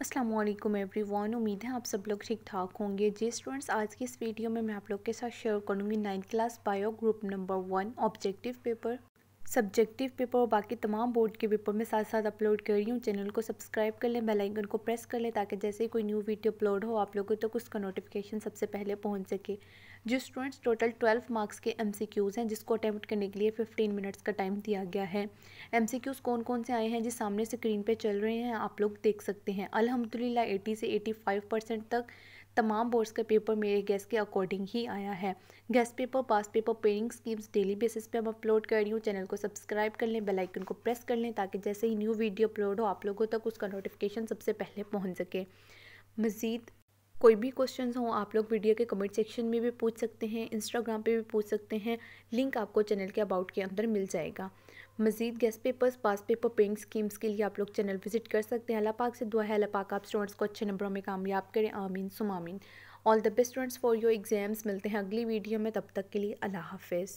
Aslam every one उम्मीद है आप सब लोग ठीक ठाक होंगे जी स्टूडेंट्स आज की इस वीडियो में मैं आप लोग के साथ शेयर करूंगी ninth class bio group number one objective paper subjective paper और बाकी तमाम बोर्ड के पेपर में साथ साथ अपलोड कर रही हूँ चैनल को सब्सक्राइब कर लें बेल आइकन को प्रेस कर लें ताकि जैसे ही कोई न्यू वीडियो अपलोड हो आप लोगों तक तो उसका नोटिफिकेशन सबसे पहले पहुँच सके जो स्टूडेंट्स टोटल ट्वेल्व मार्क्स के एम हैं जिसको अटैम्प्ट करने के लिए फिफ्टीन मिनट्स का टाइम दिया गया है एम कौन कौन से आए हैं जिस सामने स्क्रीन पर चल रहे हैं आप लोग देख सकते हैं अलहमदिल्ला एटी से एटी तक तमाम बोर्ड्स का पेपर मेरे गैस के अकॉर्डिंग ही आया है guess paper pass paper pairing schemes daily basis पे हम अपलोड कर रही हूँ चैनल को सब्सक्राइब कर लें बेल आइकन को प्रेस कर लें ताकि जैसे ही न्यू वीडियो अपलोड हो आप लोगों तक उसका नोटिफिकेशन सबसे पहले पहुँच सके मज़ीद कोई भी क्वेश्चन हो आप लोग वीडियो के कमेंट सेक्शन में भी पूछ सकते हैं इंस्टाग्राम पे भी पूछ सकते हैं लिंक आपको चैनल के अबाउट के अंदर मिल जाएगा मजीद guess papers pass paper paint schemes के लिए आप लोग चैनल विजिट कर सकते हैं अल्लाह पाक से दुआ है अल्लाह पाक आप स्टूडेंट्स को अच्छे नंबरों में कामयाब करें आमीन सुमामीन all the best students for your exams मिलते हैं अगली वीडियो में तब तक के लिए अल्लाह हाफिज़